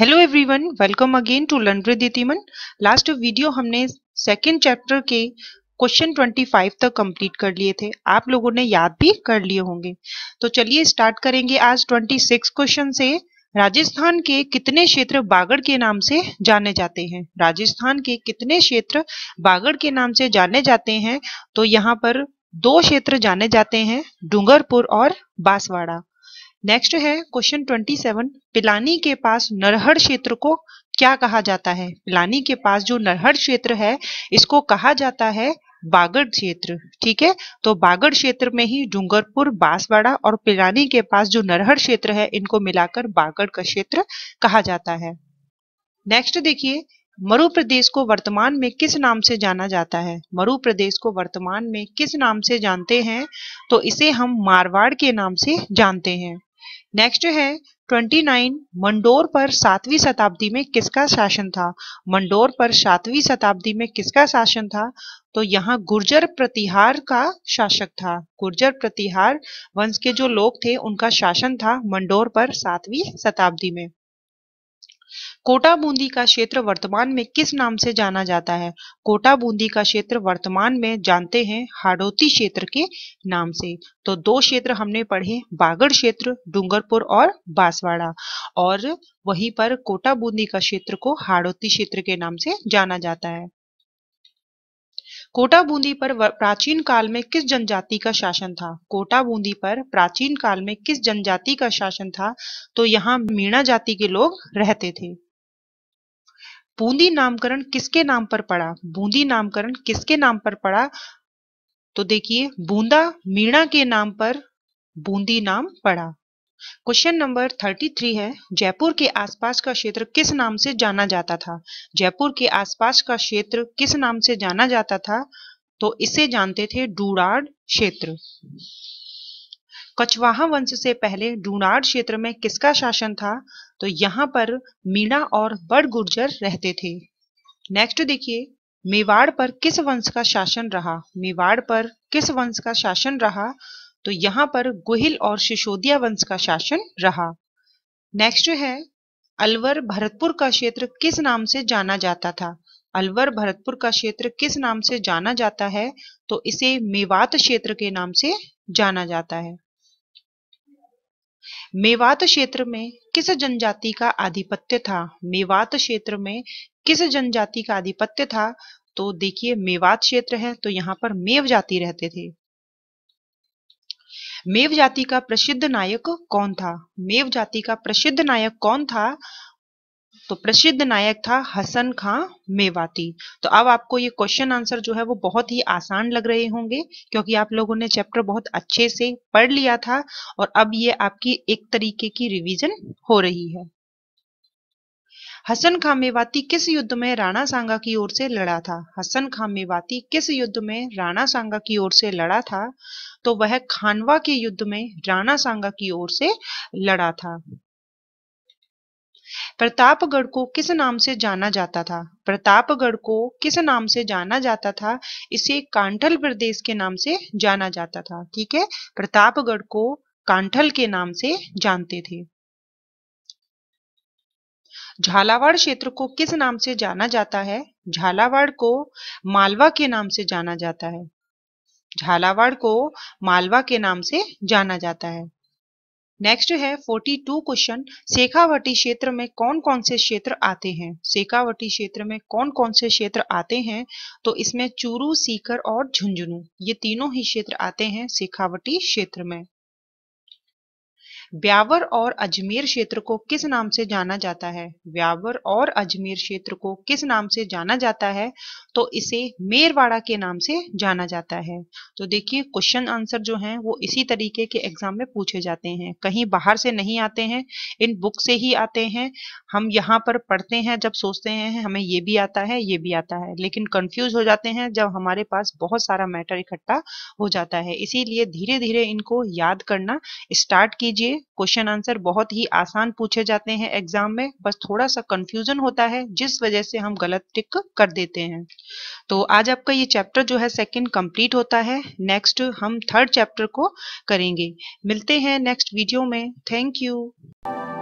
hello everyone welcome again to लंड्रे last video हमने second chapter के क्वेश्चन 25 तक कंप्लीट कर लिए थे आप लोगों ने याद भी कर लिए होंगे तो चलिए स्टार्ट करेंगे आज 26 क्वेश्चन से राजस्थान के कितने क्षेत्र बागड़ के नाम से जाने जाते हैं राजस्थान के कितने क्षेत्र बागड़ के नाम से जाने जाते हैं तो यहाँ पर दो क्षेत्र जाने जाते हैं डूंगरपुर और बांसवाड़ा नेक्स्ट है क्वेश्चन ट्वेंटी सेवन पिलानी के पास नरहर क्षेत्र को क्या कहा जाता है पिलानी के पास जो नरहर क्षेत्र है इसको कहा जाता है बागड़ क्षेत्र ठीक है तो बागड़ क्षेत्र में ही डूंगरपुर बांसवाड़ा और पिलानी के पास जो नरहर क्षेत्र है इनको मिलाकर बागड़ का क्षेत्र कहा जाता है नेक्स्ट देखिए मरु प्रदेश को वर्तमान में किस नाम से जाना जाता है मरु प्रदेश को वर्तमान में किस नाम से जानते हैं तो इसे हम मारवाड़ के नाम से जानते हैं नेक्स्ट है 29 मंडोर पर सातवीं शताब्दी में किसका शासन था मंडोर पर सातवीं शताब्दी में किसका शासन था तो यहाँ गुर्जर प्रतिहार का शासक था गुर्जर प्रतिहार वंश के जो लोग थे उनका शासन था मंडोर पर सातवीं शताब्दी में कोटा बूंदी का क्षेत्र वर्तमान में किस नाम से जाना जाता है कोटा बूंदी का क्षेत्र वर्तमान में जानते हैं हाड़ोती क्षेत्र के नाम से तो दो क्षेत्र हमने पढ़े बागड़ क्षेत्र डूंगरपुर और बांसवाड़ा और वहीं पर कोटा बूंदी का क्षेत्र को हाड़ोती क्षेत्र के नाम से जाना जाता है कोटा बूंदी पर प्राचीन काल में किस जनजाति का शासन था कोटा बूंदी पर प्राचीन काल में किस जनजाति का शासन था तो यहाँ मीणा जाति के लोग रहते थे बूंदी नामकरण किसके नाम पर पड़ा बूंदी नामकरण किसके नाम पर पड़ा तो देखिए बूंदा मीणा के नाम पर बूंदी नाम पड़ा क्वेश्चन नंबर 33 है जयपुर के आसपास का क्षेत्र किस नाम से जाना जाता था जयपुर के आसपास का क्षेत्र किस नाम से जाना जाता था तो इसे जानते थे डूडाड क्षेत्र कछवाहा वंश से पहले डूनार क्षेत्र में किसका शासन था तो यहाँ पर मीणा और बड़ गुर्जर रहते थे नेक्स्ट देखिए मेवाड़ पर किस वंश का शासन रहा मेवाड़ पर किस वंश का शासन रहा तो यहाँ पर गोहिल और शिशोदिया वंश का शासन रहा नेक्स्ट है अलवर भरतपुर का क्षेत्र किस नाम से जाना जाता था अलवर भरतपुर का क्षेत्र किस नाम से जाना जाता है तो इसे मेवात क्षेत्र के नाम से जाना जाता है मेवात क्षेत्र में किस जनजाति का आधिपत्य था मेवात क्षेत्र में किस जनजाति का आधिपत्य था तो देखिए मेवात क्षेत्र है तो यहाँ पर मेव जाति रहते थे मेव जाति का प्रसिद्ध नायक कौन था मेव जाति का प्रसिद्ध नायक कौन था तो प्रसिद्ध नायक था हसन खां मेवाती तो अब आपको ये क्वेश्चन आंसर जो है वो बहुत ही आसान लग रहे होंगे क्योंकि आप लोगों ने चैप्टर बहुत अच्छे से पढ़ लिया था और अब ये आपकी एक तरीके की रिवीजन हो रही है हसन खां मेवाती किस युद्ध में राणा सांगा की ओर से लड़ा था हसन खां मेवाती किस युद्ध में राणा सांगा की ओर से लड़ा था तो वह खानवा के युद्ध में राणा सांगा की ओर से लड़ा था प्रतापगढ़ को किस नाम से जाना जाता था प्रतापगढ़ को किस नाम से जाना जाता था इसे कांठल प्रदेश के नाम से जाना जाता था ठीक है प्रतापगढ़ को कांठल के नाम से जानते थे झालावाड़ क्षेत्र को किस नाम से जाना जाता है झालावाड़ को मालवा के नाम से जाना जाता है झालावाड़ को मालवा के नाम से जाना जाता है नेक्स्ट है 42 क्वेश्चन शेखावटी क्षेत्र में कौन कौन से क्षेत्र आते हैं शेखावटी क्षेत्र में कौन कौन से क्षेत्र आते हैं तो इसमें चूरू सीकर और झुंझुनू ये तीनों ही क्षेत्र आते हैं शेखावटी क्षेत्र में ब्यावर और अजमेर क्षेत्र को किस नाम से जाना जाता है ब्यावर और अजमेर क्षेत्र को किस नाम से जाना जाता है तो इसे मेरवाड़ा के नाम से जाना जाता है तो देखिए क्वेश्चन आंसर जो है वो इसी तरीके के एग्जाम में पूछे जाते हैं कहीं बाहर से नहीं आते हैं इन बुक से ही आते हैं हम यहाँ पर पढ़ते हैं जब सोचते हैं हमें ये भी आता है ये भी आता है लेकिन कंफ्यूज हो जाते हैं जब हमारे पास बहुत सारा मैटर इकट्ठा हो जाता है इसीलिए धीरे धीरे इनको याद करना स्टार्ट कीजिए क्वेश्चन आंसर बहुत ही आसान पूछे जाते हैं एग्जाम में बस थोड़ा सा कंफ्यूजन होता है जिस वजह से हम गलत टिक कर देते हैं तो आज आपका ये चैप्टर जो है सेकंड कंप्लीट होता है नेक्स्ट हम थर्ड चैप्टर को करेंगे मिलते हैं नेक्स्ट वीडियो में थैंक यू